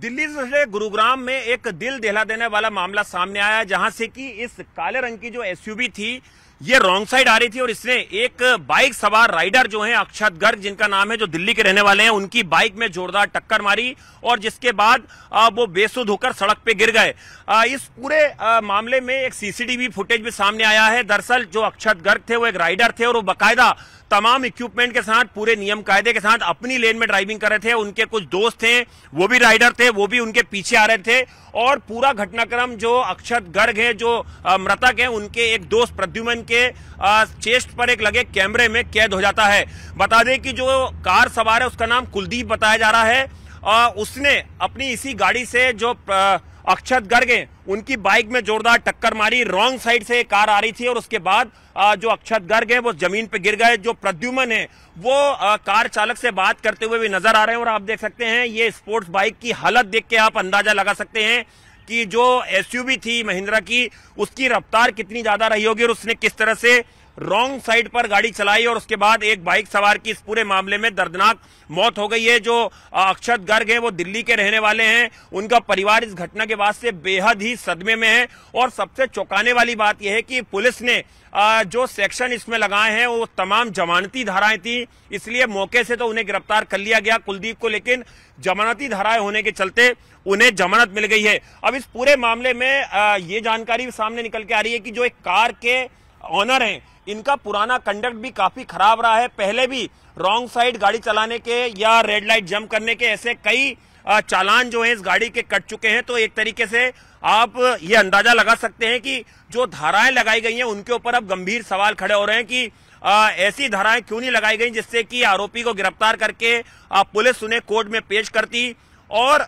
दिल्ली से गुरुग्राम में एक दिल दहला देने वाला मामला सामने आया जहां से कि इस काले रंग की जो एसयूवी थी ये रॉन्ग साइड आ रही थी और इसने एक बाइक सवार राइडर जो है अक्षत गर्ग जिनका नाम है जो दिल्ली के रहने वाले हैं उनकी बाइक में जोरदार टक्कर मारी और जिसके बाद वो बेसुध होकर सड़क पे गिर गए इस पूरे मामले में एक सीसीटीवी फुटेज भी सामने आया है दरअसल जो अक्षत गर्ग थे वो एक राइडर थे और वो बाकायदा तमाम इक्विपमेंट के साथ पूरे नियम कायदे के साथ अपनी लेन में ड्राइविंग कर रहे थे उनके कुछ दोस्त थे वो भी राइडर थे वो भी उनके पीछे आ रहे थे और पूरा घटनाक्रम जो अक्षत गर्ग है जो मृतक है उनके एक दोस्त प्रद्युमन उनके चेस्ट पर एक लगे कैमरे में कैद हो जाता है बता दें कि जो कार सवार है उसका नाम कुलदीप बताया जा रहा है उसने अपनी इसी गाड़ी से जो अक्षत गर्ग है उनकी बाइक में जोरदार टक्कर मारी रॉन्ग साइड से कार आ रही थी और उसके बाद जो अक्षत गर्ग है वो जमीन पे गिर गए जो प्रद्युमन है वो कार चालक से बात करते हुए भी नजर आ रहे हैं और आप देख सकते हैं ये स्पोर्ट्स बाइक की हालत देख के आप अंदाजा लगा सकते हैं कि जो एसयूवी थी महिंद्रा की उसकी रफ्तार कितनी ज्यादा रही होगी और उसने किस तरह से रॉन्ग साइड पर गाड़ी चलाई और उसके बाद एक बाइक सवार की इस पूरे मामले में दर्दनाक मौत हो गई है जो अक्षत गर्ग है वो दिल्ली के रहने वाले हैं उनका परिवार इस घटना के बाद से बेहद ही सदमे में है और सबसे चौंकाने वाली बात यह है कि पुलिस ने जो सेक्शन इसमें लगाए हैं वो तमाम जमानती धाराएं थी इसलिए मौके से तो उन्हें गिरफ्तार कर लिया गया कुलदीप को लेकिन जमानती धाराएं होने के चलते उन्हें जमानत मिल गई है अब इस पूरे मामले में ये जानकारी सामने निकल के आ रही है कि जो एक कार के ऑनर हैं इनका पुराना कंडक्ट भी काफी खराब रहा है पहले भी रॉन्ग साइड गाड़ी चलाने के या रेड लाइट जम्प करने के ऐसे कई चालान जो है इस गाड़ी के कट चुके हैं तो एक तरीके से आप ये अंदाजा लगा सकते हैं कि जो धाराएं लगाई गई हैं उनके ऊपर अब गंभीर सवाल खड़े हो रहे हैं कि ऐसी धाराएं क्यों नहीं लगाई गई जिससे कि आरोपी को गिरफ्तार करके पुलिस उन्हें कोर्ट में पेश करती और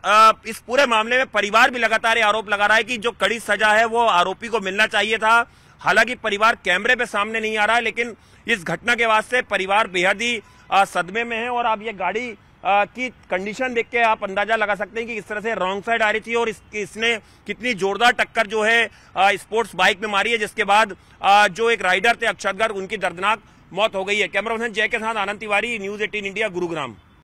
इस पूरे मामले में परिवार भी लगातार आरोप लगा रहा है कि जो कड़ी सजा है वो आरोपी को मिलना चाहिए था हालांकि परिवार कैमरे पे सामने नहीं आ रहा है लेकिन इस घटना के वास्ते परिवार बेहद ही सदमे में है और आप ये गाड़ी की कंडीशन देख के आप अंदाजा लगा सकते हैं कि इस तरह से रॉन्ग साइड आ रही थी और इस, इसने कितनी जोरदार टक्कर जो है स्पोर्ट्स बाइक में मारी है जिसके बाद जो एक राइडर थे अक्षत गर्ग उनकी दर्दनाक मौत हो गई है कैमरा पर्सन जय के साथ Anand Tiwari news eighteen India Gurugram